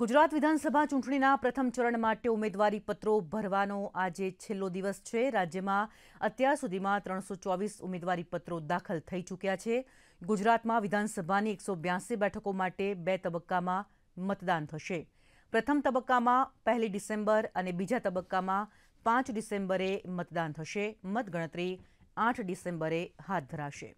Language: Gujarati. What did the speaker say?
ગુજરાત વિધાનસભા ચૂંટણીના પ્રથમ ચરણ માટે ઉમેદવારી પત્રો ભરવાનો આજે છેલ્લો દિવસ છે રાજ્યમાં અત્યાર સુધીમાં ત્રણસો ચોવીસ ઉમેદવારી પત્રો દાખલ થઈ ચૂક્યા છે ગુજરાતમાં વિધાનસભાની એકસો બ્યાસી બેઠકો માટે બે તબક્કામાં મતદાન થશે પ્રથમ તબક્કામાં પહેલી ડિસેમ્બર અને બીજા તબક્કામાં પાંચ ડિસેમ્બરે મતદાન થશે મતગણતરી આઠ ડિસેમ્બરે હાથ ધરાશે